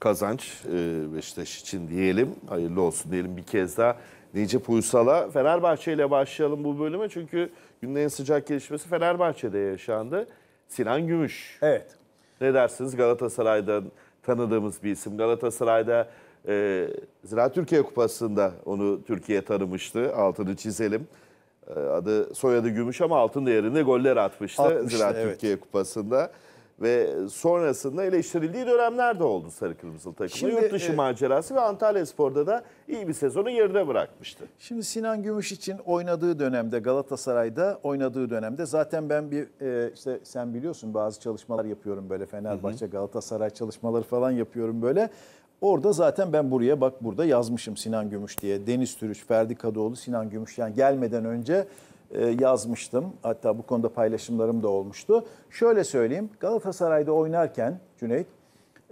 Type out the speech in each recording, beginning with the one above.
kazanç e, Beşiktaş için diyelim. Hayırlı olsun diyelim bir kez daha. Necip Uysal'a Fenerbahçe ile başlayalım bu bölüme. Çünkü günün en sıcak gelişmesi Fenerbahçe'de yaşandı. Sinan Gümüş. Evet. Ne dersiniz Galatasaray'dan tanıdığımız bir isim. Galatasaray'da e, Ziraat Türkiye Kupası'nda onu Türkiye tanımıştı. Altını çizelim. E, adı soyadı Gümüş ama altın değerinde goller atmıştı, atmıştı Ziraat evet. Türkiye Kupası'nda ve sonrasında eleştirildiği dönemler de oldu sarı kırmızılı takımı. Yurt dışı e, macerası ve Antalya Spor'da da iyi bir sezonu geride bırakmıştı. Şimdi Sinan Gümüş için oynadığı dönemde Galatasaray'da oynadığı dönemde zaten ben bir e, işte sen biliyorsun bazı çalışmalar yapıyorum böyle Fenerbahçe hı hı. Galatasaray çalışmaları falan yapıyorum böyle. Orada zaten ben buraya bak burada yazmışım Sinan Gümüş diye. Deniz Türüç, Ferdi Kadıoğlu, Sinan Gümüş yani gelmeden önce e, yazmıştım. Hatta bu konuda paylaşımlarım da olmuştu. Şöyle söyleyeyim. Galatasaray'da oynarken Cüneyt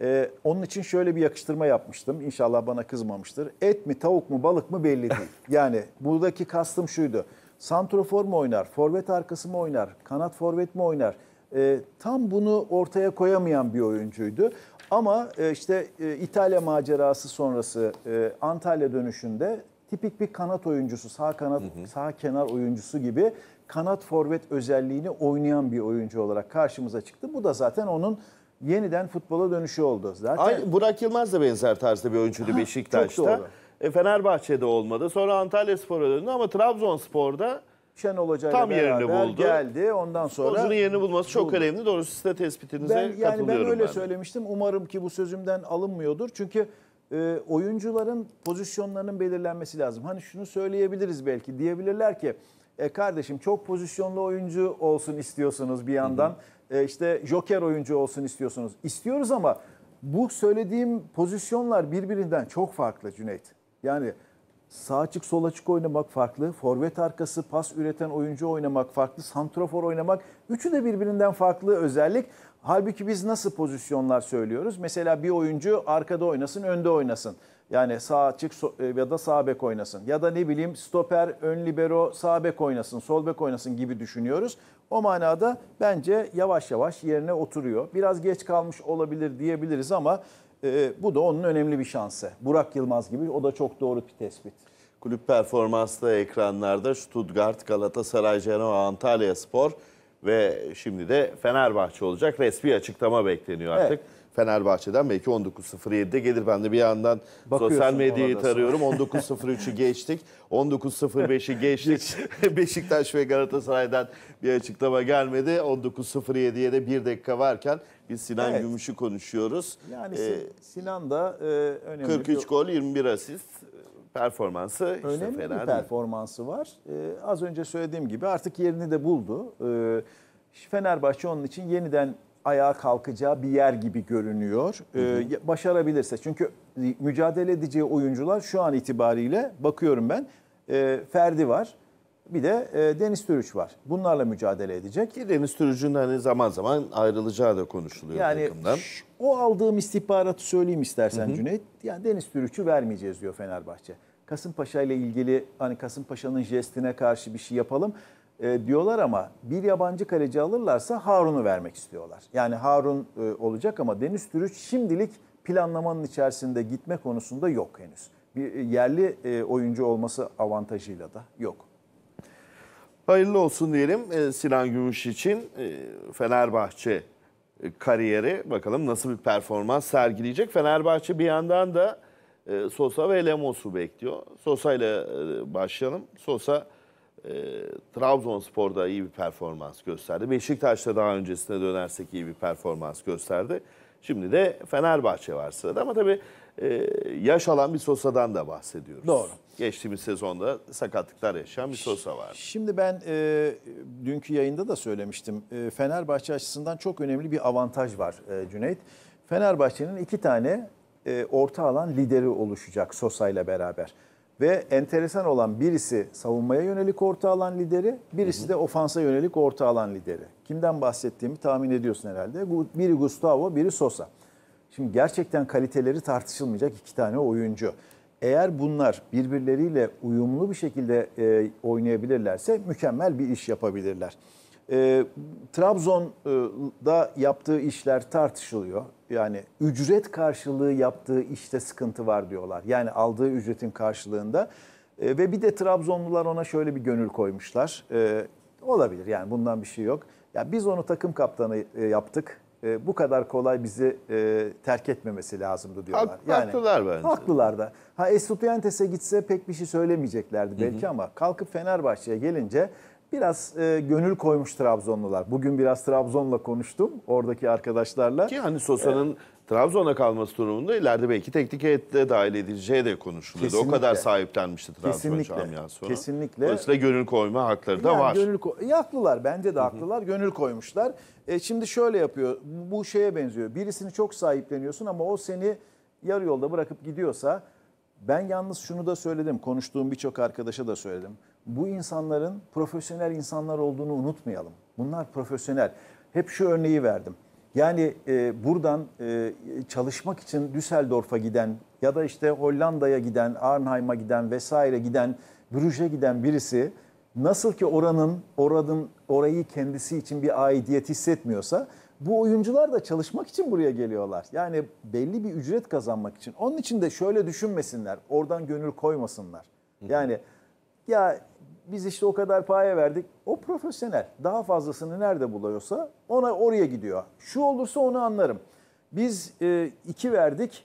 ee, onun için şöyle bir yakıştırma yapmıştım. İnşallah bana kızmamıştır. Et mi, tavuk mu, balık mı belli değil. Yani buradaki kastım şuydu. Santrofor mu oynar, forvet arkası mı oynar, kanat forvet mi oynar? Ee, tam bunu ortaya koyamayan bir oyuncuydu. Ama e, işte e, İtalya macerası sonrası e, Antalya dönüşünde tipik bir kanat oyuncusu, sağ kanat, hı hı. sağ kenar oyuncusu gibi kanat forvet özelliğini oynayan bir oyuncu olarak karşımıza çıktı. Bu da zaten onun yeniden futbola dönüşü oldu. Zaten Aynı, Burak Yılmaz da benzer tarzda bir oyuncuydu ha, Beşiktaş'ta. E, Fenerbahçe'de olmadı. Sonra Antalya Spor'a döndü ama Trabzonspor'da Şenol Hoca tam yerini buldu. geldi. Ondan sonra Sporcunun yerini bulması çok buldu. önemli. Doğrusu size tespitinize ben, yani katılıyorum. Ben öyle ben. söylemiştim. Umarım ki bu sözümden alınmıyordur. Çünkü e, oyuncuların pozisyonlarının belirlenmesi lazım. Hani şunu söyleyebiliriz belki diyebilirler ki e, kardeşim çok pozisyonlu oyuncu olsun istiyorsunuz bir yandan. Hı hı. E, işte joker oyuncu olsun istiyorsunuz. İstiyoruz ama bu söylediğim pozisyonlar birbirinden çok farklı Cüneyt. Yani sağ açık sol açık oynamak farklı, forvet arkası pas üreten oyuncu oynamak farklı, santrafor oynamak üçü de birbirinden farklı özellik. Halbuki biz nasıl pozisyonlar söylüyoruz? Mesela bir oyuncu arkada oynasın, önde oynasın. Yani sağ açık e, ya da sağ bek oynasın. Ya da ne bileyim stoper, ön libero, sağ bek oynasın, sol bek oynasın gibi düşünüyoruz. O manada bence yavaş yavaş yerine oturuyor. Biraz geç kalmış olabilir diyebiliriz ama e, bu da onun önemli bir şansı. Burak Yılmaz gibi o da çok doğru bir tespit. Kulüp performanslı ekranlarda Stuttgart, Galatasaray, Genoa, Antalya Spor ve şimdi de Fenerbahçe olacak. Resmi açıklama bekleniyor artık. Evet. Fenerbahçe'den belki 19.07'de gelir. Ben de bir yandan Bakıyorsun sosyal medyayı tarıyorum. 19.03'ü geçtik. 19.05'i geçtik. Beşiktaş ve Galatasaray'dan bir açıklama gelmedi. 19.07'ye de bir dakika varken biz Sinan evet. Gümüş'ü konuşuyoruz. Yani ee, Sinan da e, önemli. 43 gol 21 asist performansı işte önemli fena bir performansı değil. var. Ee, az önce söylediğim gibi artık yerini de buldu. Ee, Fenerbahçe onun için yeniden ayağa kalkacağı bir yer gibi görünüyor. Ee, hı hı. Başarabilirse çünkü mücadele edeceği oyuncular şu an itibariyle bakıyorum ben. E, Ferdi var. Bir de e, Deniz Türüç var. Bunlarla mücadele edecek. Ki Deniz Türüç'ün hani zaman zaman ayrılacağı da konuşuluyor yani, takımdan. O aldığım istihbaratı söyleyeyim istersen Hı -hı. Cüneyt. Yani Deniz Türüç'ü vermeyeceğiz diyor Fenerbahçe. Kasımpaşa ile ilgili hani Kasımpaşa'nın jestine karşı bir şey yapalım e, diyorlar ama bir yabancı kaleci alırlarsa Harun'u vermek istiyorlar. Yani Harun e, olacak ama Deniz Türüç şimdilik planlamanın içerisinde gitme konusunda yok henüz. Bir e, yerli e, oyuncu olması avantajıyla da yok. Hayırlı olsun diyelim e, Sinan Gümüş için e, Fenerbahçe e, kariyeri. Bakalım nasıl bir performans sergileyecek. Fenerbahçe bir yandan da Sosa ve Lemos'u bekliyor. Sosa ile başlayalım. Sosa Trabzonspor'da iyi bir performans gösterdi. Beşiktaş'ta daha öncesine dönersek iyi bir performans gösterdi. Şimdi de Fenerbahçe var sırada ama tabii yaş alan bir Sosa'dan da bahsediyoruz. Doğru geçtiğimiz sezonda sakatlıklar yaşayan bir Sosa var. Şimdi ben e, dünkü yayında da söylemiştim. E, Fenerbahçe açısından çok önemli bir avantaj var e, Cüneyt. Fenerbahçe'nin iki tane e, orta alan lideri oluşacak Sosa ile beraber. Ve enteresan olan birisi savunmaya yönelik orta alan lideri, birisi hı hı. de ofansa yönelik orta alan lideri. Kimden bahsettiğimi tahmin ediyorsun herhalde. Biri Gustavo, biri Sosa. Şimdi gerçekten kaliteleri tartışılmayacak iki tane oyuncu. Eğer bunlar birbirleriyle uyumlu bir şekilde e, oynayabilirlerse mükemmel bir iş yapabilirler. E, Trabzon'da yaptığı işler tartışılıyor. Yani ücret karşılığı yaptığı işte sıkıntı var diyorlar. Yani aldığı ücretin karşılığında. E, ve bir de Trabzonlular ona şöyle bir gönül koymuşlar. E, olabilir yani bundan bir şey yok. Ya biz onu takım kaptanı e, yaptık e, bu kadar kolay bizi e, terk etmemesi lazımdı diyorlar. Hak, yani, haklılar bence. Haklılar da. Ha Estudiantes'e gitse pek bir şey söylemeyeceklerdi belki hı hı. ama kalkıp Fenerbahçe'ye gelince biraz e, gönül koymuş Trabzonlular. Bugün biraz Trabzon'la konuştum oradaki arkadaşlarla. Ki hani Sosa'nın ee, Trabzon'a kalması durumunda ileride belki teknik heyette dahil edileceği de konuşuluyordu. Kesinlikle. O kadar sahiplenmişti Trabzon Kesinlikle. camiası ona. Kesinlikle. Dolayısıyla gönül koyma hakları da yani var. Gönül ko- e, haklılar bence de haklılar. Hı hı. Gönül koymuşlar. E, şimdi şöyle yapıyor. Bu şeye benziyor. Birisini çok sahipleniyorsun ama o seni yarı yolda bırakıp gidiyorsa ben yalnız şunu da söyledim. Konuştuğum birçok arkadaşa da söyledim. Bu insanların profesyonel insanlar olduğunu unutmayalım. Bunlar profesyonel. Hep şu örneği verdim. Yani e, buradan e, çalışmak için Düsseldorf'a giden ya da işte Hollanda'ya giden, Arnheim'a giden vesaire giden, Brüj'e giden birisi nasıl ki oranın, oradın, orayı kendisi için bir aidiyet hissetmiyorsa bu oyuncular da çalışmak için buraya geliyorlar. Yani belli bir ücret kazanmak için. Onun için de şöyle düşünmesinler, oradan gönül koymasınlar. Yani ya biz işte o kadar paya verdik. O profesyonel. Daha fazlasını nerede buluyorsa ona oraya gidiyor. Şu olursa onu anlarım. Biz e, iki verdik.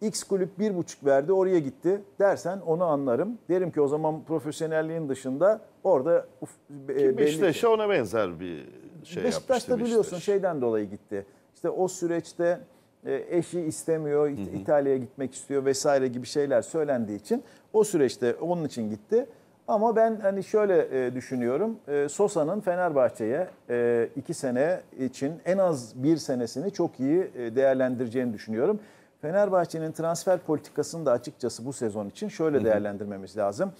X kulüp bir buçuk verdi oraya gitti dersen onu anlarım. Derim ki o zaman profesyonelliğin dışında orada uf, e, Beşiktaş'a ona benzer bir şey Beşiktaş'ta biliyorsun Beşiktaş. şeyden dolayı gitti. İşte o süreçte e, eşi istemiyor, İtalya'ya gitmek istiyor vesaire gibi şeyler söylendiği için o süreçte onun için gitti. Ama ben hani şöyle e, düşünüyorum. E, Sosa'nın Fenerbahçe'ye e, iki sene için en az bir senesini çok iyi e, değerlendireceğini düşünüyorum. Fenerbahçe'nin transfer politikasını da açıkçası bu sezon için şöyle Hı-hı. değerlendirmemiz lazım.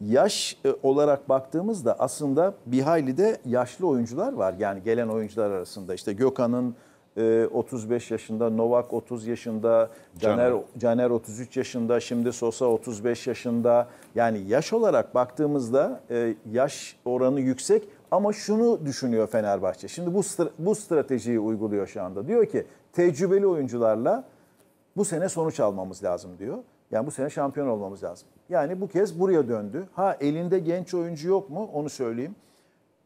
Yaş e, olarak baktığımızda aslında bir hayli de yaşlı oyuncular var. Yani gelen oyuncular arasında işte Gökhan'ın 35 ee, yaşında, Novak 30 yaşında, Caner, Caner 33 yaşında, şimdi Sosa 35 yaşında. Yani yaş olarak baktığımızda e, yaş oranı yüksek ama şunu düşünüyor Fenerbahçe. Şimdi bu bu stratejiyi uyguluyor şu anda. Diyor ki tecrübeli oyuncularla bu sene sonuç almamız lazım diyor. Yani bu sene şampiyon olmamız lazım. Yani bu kez buraya döndü. Ha elinde genç oyuncu yok mu? Onu söyleyeyim.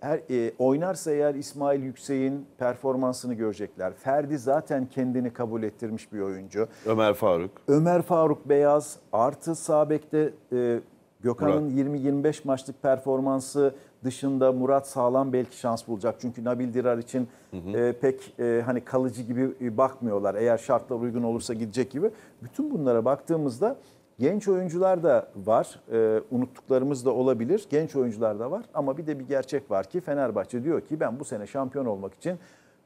Her, e, oynarsa eğer İsmail Yüksek'in performansını görecekler. Ferdi zaten kendini kabul ettirmiş bir oyuncu. Ömer Faruk. Ömer Faruk Beyaz artı Sabek'te e, Gökhan'ın 20-25 maçlık performansı dışında Murat Sağlam belki şans bulacak. Çünkü Nabil Dirar için hı hı. E, pek e, hani kalıcı gibi e, bakmıyorlar. Eğer şartlar uygun olursa gidecek gibi. Bütün bunlara baktığımızda Genç oyuncular da var, e, unuttuklarımız da olabilir, genç oyuncular da var ama bir de bir gerçek var ki Fenerbahçe diyor ki ben bu sene şampiyon olmak için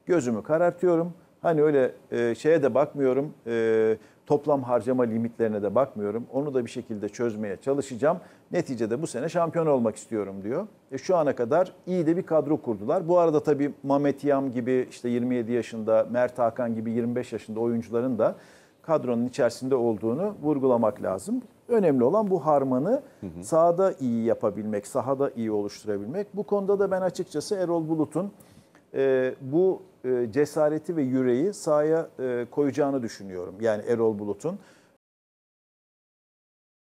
gözümü karartıyorum. Hani öyle e, şeye de bakmıyorum, e, toplam harcama limitlerine de bakmıyorum. Onu da bir şekilde çözmeye çalışacağım. Neticede bu sene şampiyon olmak istiyorum diyor. E, şu ana kadar iyi de bir kadro kurdular. Bu arada tabii Mametiyam gibi işte 27 yaşında, Mert Hakan gibi 25 yaşında oyuncuların da kadronun içerisinde olduğunu vurgulamak lazım. Önemli olan bu harmanı hı sahada iyi yapabilmek, sahada iyi oluşturabilmek. Bu konuda da ben açıkçası Erol Bulut'un e, bu e, cesareti ve yüreği sahaya e, koyacağını düşünüyorum. Yani Erol Bulut'un.